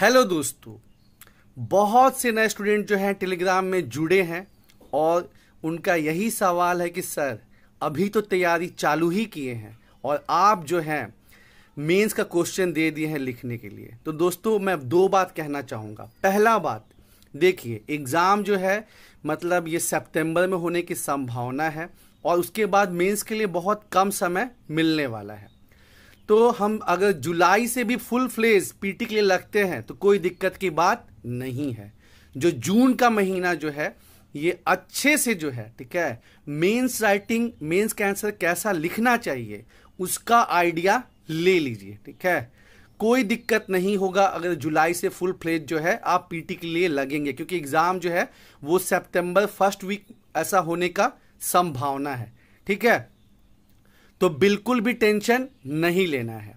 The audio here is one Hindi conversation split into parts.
हेलो दोस्तों बहुत से नए स्टूडेंट जो हैं टेलीग्राम में जुड़े हैं और उनका यही सवाल है कि सर अभी तो तैयारी चालू ही किए हैं और आप जो हैं मेंस का क्वेश्चन दे दिए हैं लिखने के लिए तो दोस्तों मैं दो बात कहना चाहूँगा पहला बात देखिए एग्ज़ाम जो है मतलब ये सितंबर में होने की संभावना है और उसके बाद मेंस के लिए बहुत कम समय मिलने वाला है तो हम अगर जुलाई से भी फुल फ्लेज पीटी के लिए लगते हैं तो कोई दिक्कत की बात नहीं है जो जून का महीना जो है ये अच्छे से जो है ठीक है मेंस राइटिंग मेंस कैंसर कैसा लिखना चाहिए उसका आइडिया ले लीजिए ठीक है कोई दिक्कत नहीं होगा अगर जुलाई से फुल फ्लेज जो है आप पीटी के लिए लगेंगे क्योंकि एग्ज़ाम जो है वो सेप्टेम्बर फर्स्ट वीक ऐसा होने का संभावना है ठीक है तो बिल्कुल भी टेंशन नहीं लेना है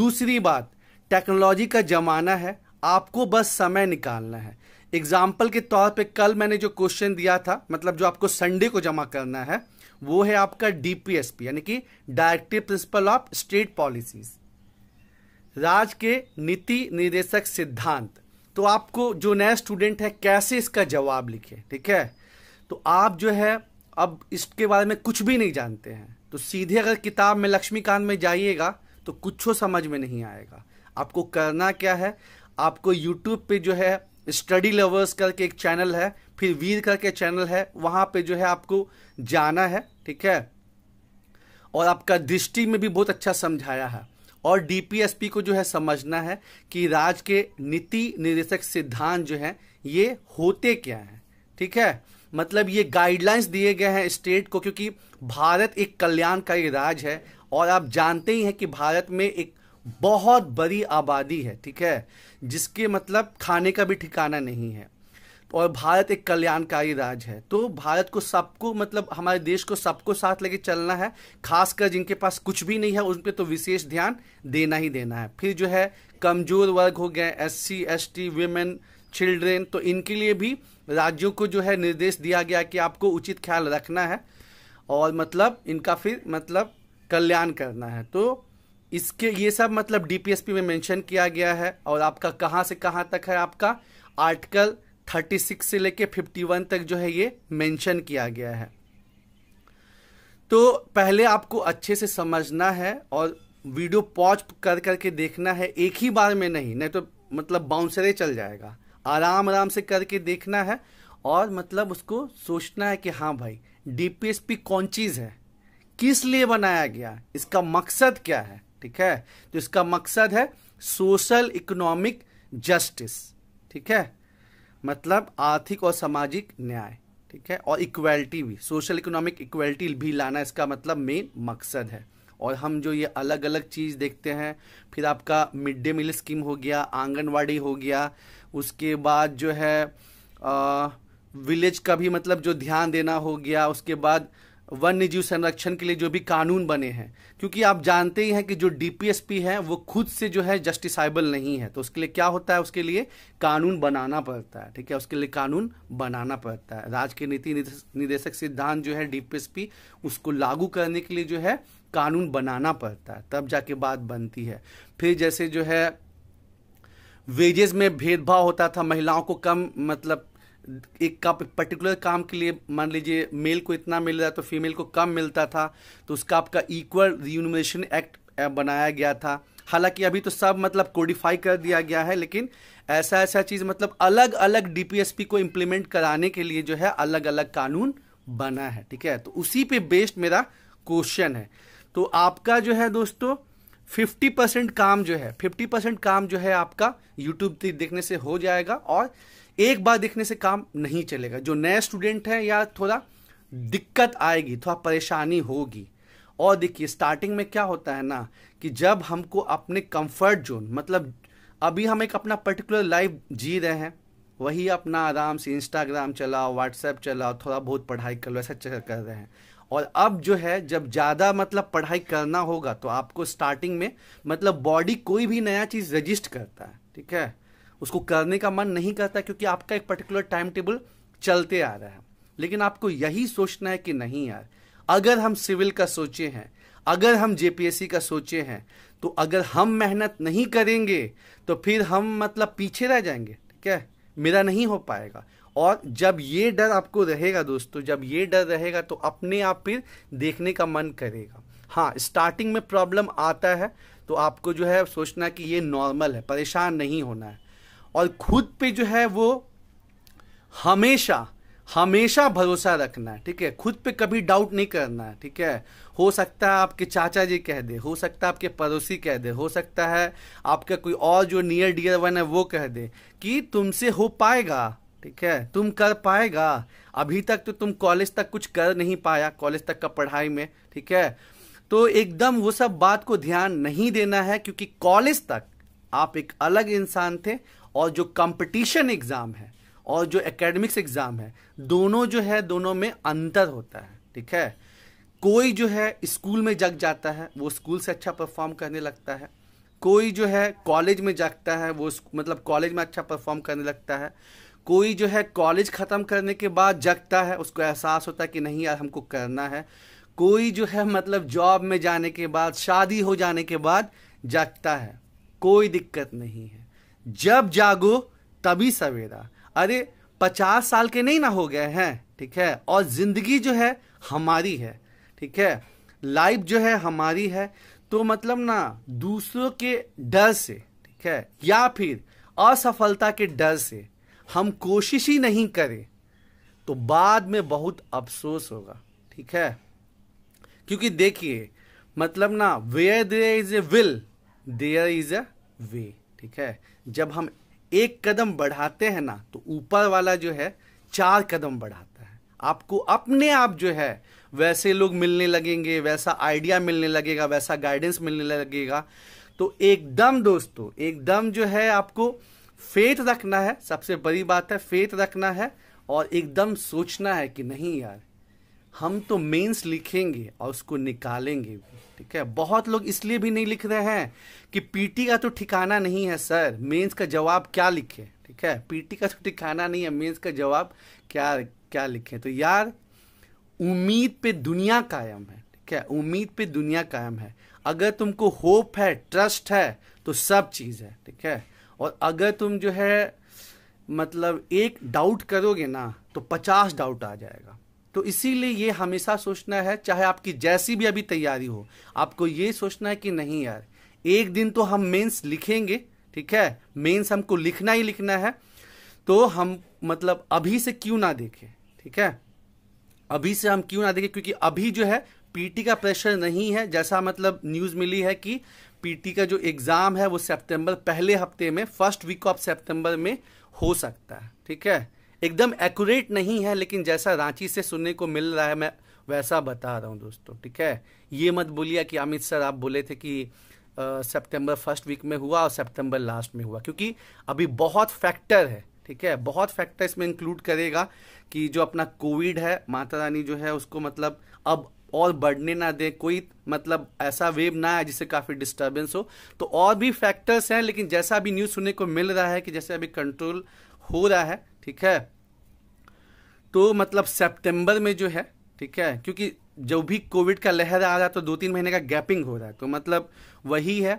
दूसरी बात टेक्नोलॉजी का ज़माना है आपको बस समय निकालना है एग्जाम्पल के तौर पे कल मैंने जो क्वेश्चन दिया था मतलब जो आपको संडे को जमा करना है वो है आपका डीपीएसपी यानी कि directive principle of state policies राज्य के नीति निर्देशक सिद्धांत तो आपको जो नया स्टूडेंट है कैसे इसका जवाब लिखे ठीक है तो आप जो है अब इसके बारे में कुछ भी नहीं जानते हैं तो सीधे अगर किताब में लक्ष्मीकांत में जाइएगा तो कुछ समझ में नहीं आएगा आपको करना क्या है आपको यूट्यूब पे जो है स्टडी लवर्स करके एक चैनल है फिर वीर करके चैनल है वहां पे जो है आपको जाना है ठीक है और आपका दृष्टि में भी बहुत अच्छा समझाया है और डीपीएसपी को जो है समझना है कि राज के नीति निर्देशक सिद्धांत जो है ये होते क्या है ठीक है मतलब ये गाइडलाइंस दिए गए हैं स्टेट को क्योंकि भारत एक कल्याणकारी राज्य है और आप जानते ही हैं कि भारत में एक बहुत बड़ी आबादी है ठीक है जिसके मतलब खाने का भी ठिकाना नहीं है और भारत एक कल्याणकारी राज्य है तो भारत को सबको मतलब हमारे देश को सबको साथ लेके चलना है खासकर जिनके पास कुछ भी नहीं है उन पर तो विशेष ध्यान देना ही देना है फिर जो है कमज़ोर वर्ग हो गए S C S T women children तो इनके लिए भी राज्यों को जो है निर्देश दिया गया कि आपको उचित ख्याल रखना है और मतलब इनका फिर मतलब कल्याण करना है तो इसके ये सब मतलब डीपीएसपी में मेंशन किया गया है और आपका कहाँ से कहाँ तक है आपका आर्टिकल 36 से लेके 51 तक जो है ये मेंशन किया गया है तो पहले आपको अच्छे से समझना है और वीडियो पॉज कर करके देखना है एक ही बार में नहीं नहीं तो मतलब बाउंसरे चल जाएगा आराम आराम से करके देखना है और मतलब उसको सोचना है कि हाँ भाई डीपीएसपी कौन चीज़ है किस लिए बनाया गया इसका मकसद क्या है ठीक है तो इसका मकसद है सोशल इकोनॉमिक जस्टिस ठीक है मतलब आर्थिक और सामाजिक न्याय ठीक है और इक्वलिटी भी सोशल इकोनॉमिक इक्वलिटी भी लाना इसका मतलब मेन मकसद है और हम जो ये अलग अलग चीज़ देखते हैं फिर आपका मिड डे मील स्कीम हो गया आंगनवाड़ी हो गया उसके बाद जो है आ, विलेज का भी मतलब जो ध्यान देना हो गया उसके बाद वन्य जीव संरक्षण के लिए जो भी कानून बने हैं क्योंकि आप जानते ही हैं कि जो डीपीएसपी है वो खुद से जो है जस्टिसाइबल नहीं है तो उसके लिए क्या होता है उसके लिए कानून बनाना पड़ता है ठीक है उसके लिए कानून बनाना पड़ता है राज्य के नीति निदेशक सिद्धांत जो है डीपीएसपी उसको लागू करने के लिए जो है कानून बनाना पड़ता है तब जाके बात बनती है फिर जैसे जो है वेजेस में भेदभाव होता था महिलाओं को कम मतलब एक का पर्टिकुलर काम के लिए मान लीजिए मेल को इतना मिल रहा है तो फीमेल को कम मिलता था तो उसका आपका इक्वल रियूनमेशन एक्ट बनाया गया था हालांकि अभी तो सब मतलब कोडिफाई कर दिया गया है लेकिन ऐसा ऐसा चीज़ मतलब अलग अलग डीपीएसपी को इम्प्लीमेंट कराने के लिए जो है अलग अलग कानून बना है ठीक है तो उसी पे बेस्ड मेरा क्वेश्चन है तो आपका जो है दोस्तों फिफ्टी परसेंट काम जो है फिफ्टी परसेंट काम जो है आपका यूट्यूब देखने से हो जाएगा और एक बार देखने से काम नहीं चलेगा जो नए स्टूडेंट हैं या थोड़ा दिक्कत आएगी थोड़ा परेशानी होगी और देखिए स्टार्टिंग में क्या होता है ना कि जब हमको अपने कंफर्ट जोन मतलब अभी हम एक अपना पर्टिकुलर लाइफ जी रहे हैं वही अपना आराम से इंस्टाग्राम चलाओ व्हाट्सएप चलाओ थोड़ा बहुत पढ़ाई कर लो ऐसा कर रहे हैं और अब जो है जब ज़्यादा मतलब पढ़ाई करना होगा तो आपको स्टार्टिंग में मतलब बॉडी कोई भी नया चीज़ रजिस्ट करता है ठीक है उसको करने का मन नहीं करता क्योंकि आपका एक पर्टिकुलर टाइम टेबल चलते आ रहा है लेकिन आपको यही सोचना है कि नहीं यार अगर हम सिविल का सोचे हैं अगर हम जेपीएससी का सोचे हैं तो अगर हम मेहनत नहीं करेंगे तो फिर हम मतलब पीछे रह जाएंगे ठीक है मेरा नहीं हो पाएगा और जब ये डर आपको रहेगा दोस्तों जब ये डर रहेगा तो अपने आप फिर देखने का मन करेगा हाँ स्टार्टिंग में प्रॉब्लम आता है तो आपको जो है सोचना कि ये नॉर्मल है परेशान नहीं होना है और खुद पे जो है वो हमेशा हमेशा भरोसा रखना है ठीक है खुद पे कभी डाउट नहीं करना है ठीक है हो सकता है आपके चाचा जी कह दे हो सकता है आपके पड़ोसी कह दे हो सकता है आपका कोई और जो नियर डियर वन है वो कह दे कि तुमसे हो पाएगा ठीक है तुम कर पाएगा अभी तक तो तुम कॉलेज तक कुछ कर नहीं पाया कॉलेज तक का पढ़ाई में ठीक है तो एकदम वो सब बात को ध्यान नहीं देना है क्योंकि कॉलेज तक आप एक अलग इंसान थे और जो कंपटीशन एग्ज़ाम है और जो एकेडमिक्स एग्ज़ाम है दोनों जो है दोनों में अंतर होता है ठीक है कोई जो है स्कूल में जग जाता है वो स्कूल से अच्छा परफॉर्म करने लगता है कोई जो है कॉलेज में जागता है वो मतलब कॉलेज में अच्छा परफॉर्म करने लगता है कोई जो है कॉलेज ख़त्म करने के बाद जगता है उसको एहसास होता है कि नहीं यार हमको करना है कोई जो है मतलब जॉब में जाने के बाद शादी हो जाने के बाद जगता है कोई दिक्कत नहीं है जब जागो तभी सवेरा अरे पचास साल के नहीं ना हो गए हैं ठीक है और जिंदगी जो है हमारी है ठीक है लाइफ जो है हमारी है तो मतलब ना दूसरों के डर से ठीक है या फिर असफलता के डर से हम कोशिश ही नहीं करें तो बाद में बहुत अफसोस होगा ठीक है क्योंकि देखिए मतलब ना where there is a will there is a way ठीक है जब हम एक कदम बढ़ाते हैं ना तो ऊपर वाला जो है चार कदम बढ़ाता है आपको अपने आप जो है वैसे लोग मिलने लगेंगे वैसा आइडिया मिलने लगेगा वैसा गाइडेंस मिलने लगेगा तो एकदम दोस्तों एकदम जो है आपको फेथ रखना है सबसे बड़ी बात है फेथ रखना है और एकदम सोचना है कि नहीं यार हम तो मेंस लिखेंगे और उसको निकालेंगे भी ठीक है बहुत लोग इसलिए भी नहीं लिख रहे हैं कि पीटी का तो ठिकाना नहीं है सर मेंस का जवाब क्या लिखे ठीक है पीटी का तो ठिकाना नहीं है मेंस का जवाब क्या क्या लिखें तो यार उम्मीद पे दुनिया कायम है ठीक है उम्मीद पे दुनिया कायम है अगर तुमको होप है ट्रस्ट है तो सब चीज़ है ठीक है और अगर तुम जो है मतलब एक डाउट करोगे ना तो पचास डाउट आ जाएगा तो इसीलिए ये हमेशा सोचना है चाहे आपकी जैसी भी अभी तैयारी हो आपको ये सोचना है कि नहीं यार एक दिन तो हम मेंस लिखेंगे ठीक है मेंस हमको लिखना ही लिखना है तो हम मतलब अभी से क्यों ना देखें ठीक है अभी से हम क्यों ना देखें क्योंकि अभी जो है पीटी का प्रेशर नहीं है जैसा मतलब न्यूज़ मिली है कि पीटी का जो एग्ज़ाम है वो सितंबर पहले हफ्ते में फर्स्ट वीक ऑफ सितंबर में हो सकता है ठीक है एकदम एक्यूरेट नहीं है लेकिन जैसा रांची से सुनने को मिल रहा है मैं वैसा बता रहा हूँ दोस्तों ठीक है ये मत बोलिए कि अमित सर आप बोले थे कि सितंबर फर्स्ट वीक में हुआ और सितंबर लास्ट में हुआ क्योंकि अभी बहुत फैक्टर है ठीक है बहुत फैक्टर इसमें इंक्लूड करेगा कि जो अपना कोविड है माता रानी जो है उसको मतलब अब और बढ़ने ना दे कोई मतलब ऐसा वेव ना आए जिससे काफ़ी डिस्टर्बेंस हो तो और भी फैक्टर्स हैं लेकिन जैसा अभी न्यूज़ सुनने को मिल रहा है कि जैसे अभी कंट्रोल हो रहा है ठीक है तो मतलब सितंबर में जो है ठीक है क्योंकि जब भी कोविड का लहर आ रहा है तो दो तीन महीने का गैपिंग हो रहा है तो मतलब वही है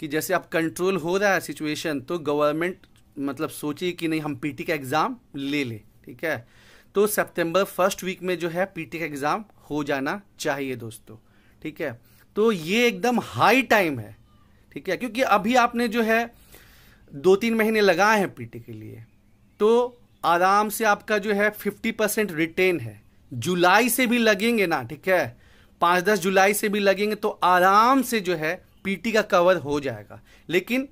कि जैसे अब कंट्रोल हो रहा है सिचुएशन तो गवर्नमेंट मतलब सोचे कि नहीं हम पीटी का एग्ज़ाम ले ले ठीक है तो सितंबर फर्स्ट वीक में जो है पीटी का एग्ज़ाम हो जाना चाहिए दोस्तों ठीक है तो ये एकदम हाई टाइम है ठीक है क्योंकि अभी आपने जो है दो तीन महीने लगाए हैं पीटी के लिए तो आराम से आपका जो है फिफ्टी परसेंट रिटेन है जुलाई से भी लगेंगे ना ठीक है पाँच दस जुलाई से भी लगेंगे तो आराम से जो है पीटी का कवर हो जाएगा लेकिन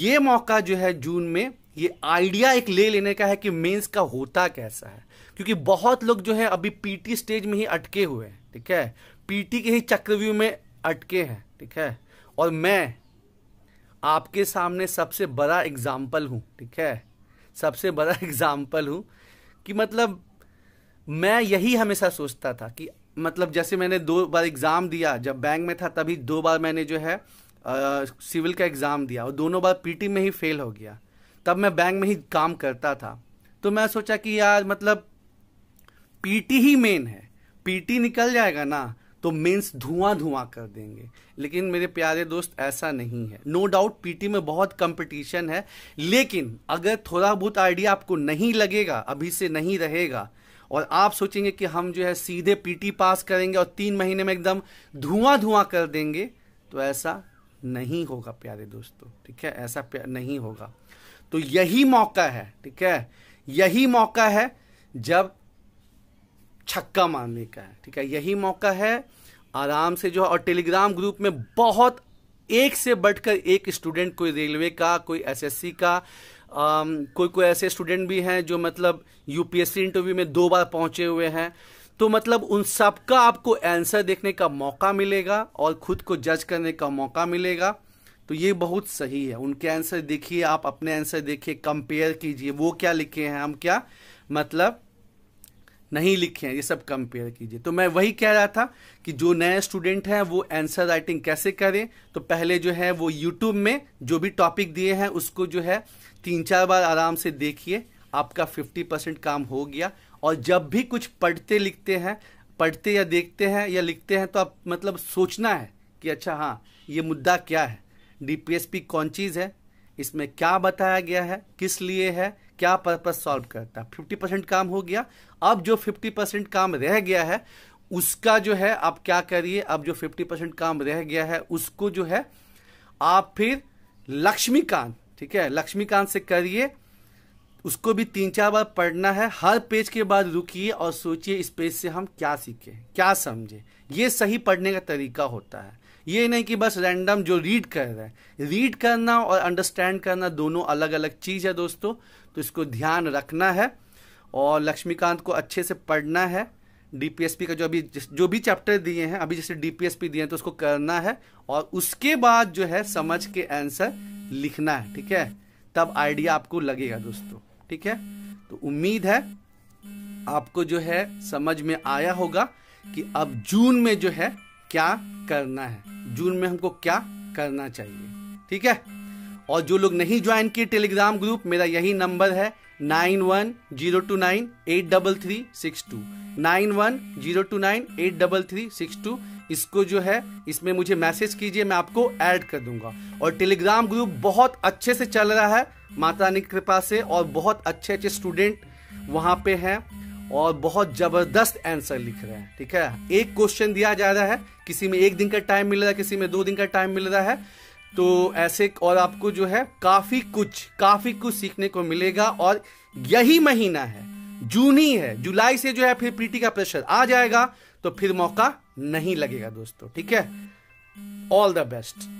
ये मौका जो है जून में ये आइडिया एक ले लेने का है कि मेंस का होता कैसा है क्योंकि बहुत लोग जो है अभी पीटी स्टेज में ही अटके हुए हैं ठीक है पीटी के ही चक्रव्यूह में अटके हैं ठीक है और मैं आपके सामने सबसे बड़ा एग्जाम्पल हूँ ठीक है सबसे बड़ा एग्ज़ाम्पल हूँ कि मतलब मैं यही हमेशा सोचता था कि मतलब जैसे मैंने दो बार एग्ज़ाम दिया जब बैंक में था तभी दो बार मैंने जो है सिविल का एग्ज़ाम दिया और दोनों बार पीटी में ही फेल हो गया तब मैं बैंक में ही काम करता था तो मैं सोचा कि यार मतलब पीटी ही मेन है पीटी निकल जाएगा ना तो मीन्स धुआं धुआं कर देंगे लेकिन मेरे प्यारे दोस्त ऐसा नहीं है नो डाउट पीटी में बहुत कंपटीशन है लेकिन अगर थोड़ा बहुत आइडिया आपको नहीं लगेगा अभी से नहीं रहेगा और आप सोचेंगे कि हम जो है सीधे पीटी पास करेंगे और तीन महीने में एकदम धुआं धुआं कर देंगे तो ऐसा नहीं होगा प्यारे दोस्तों ठीक है ऐसा नहीं होगा तो यही मौका है ठीक है यही मौका है जब छक्का मारने का है ठीक है यही मौका है आराम से जो है और टेलीग्राम ग्रुप में बहुत एक से बढ़कर एक स्टूडेंट कोई रेलवे का कोई एसएससी का आ, कोई कोई ऐसे स्टूडेंट भी हैं जो मतलब यूपीएससी इंटरव्यू में दो बार पहुंचे हुए हैं तो मतलब उन सबका आपको आंसर देखने का मौका मिलेगा और खुद को जज करने का मौका मिलेगा तो ये बहुत सही है उनके आंसर देखिए आप अपने आंसर देखिए कंपेयर कीजिए वो क्या लिखे हैं हम क्या मतलब नहीं लिखे हैं ये सब कंपेयर कीजिए तो मैं वही कह रहा था कि जो नए स्टूडेंट हैं वो आंसर राइटिंग कैसे करें तो पहले जो है वो यूट्यूब में जो भी टॉपिक दिए हैं उसको जो है तीन चार बार आराम से देखिए आपका फिफ्टी परसेंट काम हो गया और जब भी कुछ पढ़ते लिखते हैं पढ़ते या देखते हैं या लिखते हैं तो आप मतलब सोचना है कि अच्छा हाँ ये मुद्दा क्या है डी कौन चीज़ है इसमें क्या बताया गया है किस लिए है क्या पर्पज सॉल्व करता है फिफ्टी परसेंट काम हो गया अब जो फिफ्टी परसेंट काम रह गया है उसका जो है आप क्या करिए अब जो फिफ्टी परसेंट काम रह गया है उसको जो है आप फिर लक्ष्मीकांत ठीक है लक्ष्मीकांत से करिए उसको भी तीन चार बार पढ़ना है हर पेज के बाद रुकिए और सोचिए इस पेज से हम क्या सीखें क्या समझे ये सही पढ़ने का तरीका होता है ये नहीं कि बस रैंडम जो रीड कर रहा है रीड करना और अंडरस्टैंड करना दोनों अलग अलग चीज़ है दोस्तों तो इसको ध्यान रखना है और लक्ष्मीकांत को अच्छे से पढ़ना है डीपीएसपी का जो अभी जो भी चैप्टर दिए हैं अभी जैसे डीपीएसपी दिए हैं तो उसको करना है और उसके बाद जो है समझ के आंसर लिखना है ठीक है तब आइडिया आपको लगेगा दोस्तों ठीक है तो उम्मीद है आपको जो है समझ में आया होगा कि अब जून में जो है क्या करना है जून में हमको क्या करना चाहिए ठीक है और जो लोग नहीं ज्वाइन किए टेलीग्राम ग्रुप मेरा यही नंबर है nine one zero two nine eight double three six two nine one zero two nine eight double three six two इसको जो है इसमें मुझे मैसेज कीजिए मैं आपको ऐड कर दूंगा और टेलीग्राम ग्रुप बहुत अच्छे से चल रहा है माता रानी की कृपा से और बहुत अच्छे अच्छे स्टूडेंट वहाँ पे हैं और बहुत जबरदस्त आंसर लिख रहे हैं ठीक है एक क्वेश्चन दिया जा रहा है किसी में एक दिन का टाइम मिल रहा है किसी में दो दिन का टाइम मिल रहा है तो ऐसे और आपको जो है काफी कुछ काफी कुछ सीखने को मिलेगा और यही महीना है जून ही है जुलाई से जो है फिर पीटी का प्रेशर आ जाएगा तो फिर मौका नहीं लगेगा दोस्तों ठीक है ऑल द बेस्ट